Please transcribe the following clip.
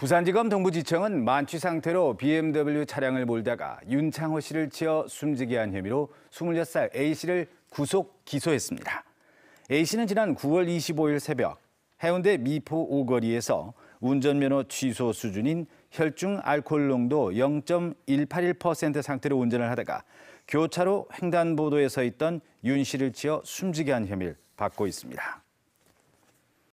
부산지검 동부지청은 만취 상태로 BMW 차량을 몰다가 윤창호 씨를 치어 숨지게 한 혐의로 26살 A 씨를 구속 기소했습니다. A 씨는 지난 9월 25일 새벽 해운대 미포 오거리에서 운전면허 취소 수준인 혈중 알코올 농도 0.181% 상태로 운전을 하다가 교차로 횡단보도에 서 있던 윤 씨를 치어 숨지게 한 혐의를 받고 있습니다.